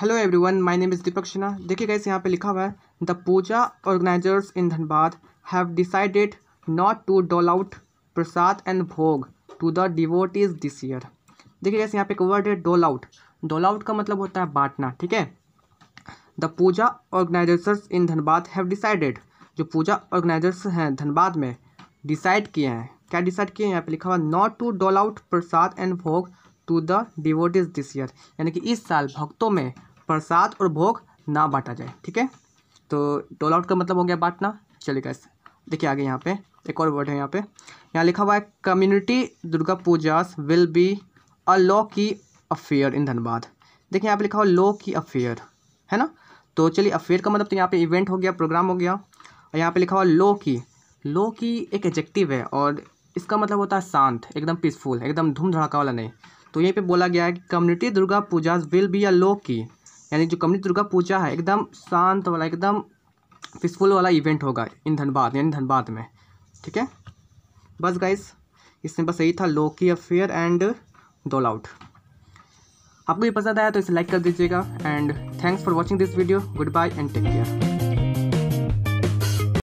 hello everyone my name is Deepak Sinha देखिए गए यहाँ पे लिखा हुआ है the puja organisers in Dhanbad have decided not to dole out prasad and bhog to the devotees this year देखिए गैस यहाँ पे एक वर्ड है डोल आउट डोल आउट का मतलब होता है बांटना ठीक है the puja organisers in Dhanbad have decided जो पूजा ऑर्गेनाइजर्स हैं धनबाद में डिसाइड किए हैं क्या डिसाइड किए हैं यहाँ पे लिखा हुआ not to dole out prasad and bhog to the is this year यानी कि इस साल भक्तों में प्रसाद और भोग ना बांटा जाए ठीक है तो टोल आउट का मतलब हो गया बांटना चलिए कैसे देखिए आगे यहाँ पे एक और वर्ड है यहाँ पे यहाँ लिखा हुआ है community Durga puja will be a low key affair in Dhanbad देखिए यहाँ पे लिखा हुआ लॉ की अफेयर है ना तो चलिए अफेयर का मतलब तो यहाँ पे इवेंट हो गया प्रोग्राम हो गया और यहाँ पे लिखा हुआ लो की लो की एक एजेक्टिव है और इसका मतलब होता है शांत एकदम पीसफुल एकदम धूम धड़ाका वाला नहीं तो यहीं पे बोला गया है कि community Durga puja will be a low key यानी जो कमली दुर्गा पूजा है एकदम शांत वाला एकदम पीसफुल वाला इवेंट होगा इन धनबाद यानी धनबाद में ठीक है बस गाइस इसमें बस यही था low key affair and dole out आपको ये पसंद आया तो इसे लाइक कर दीजिएगा and thanks for watching this video goodbye and take care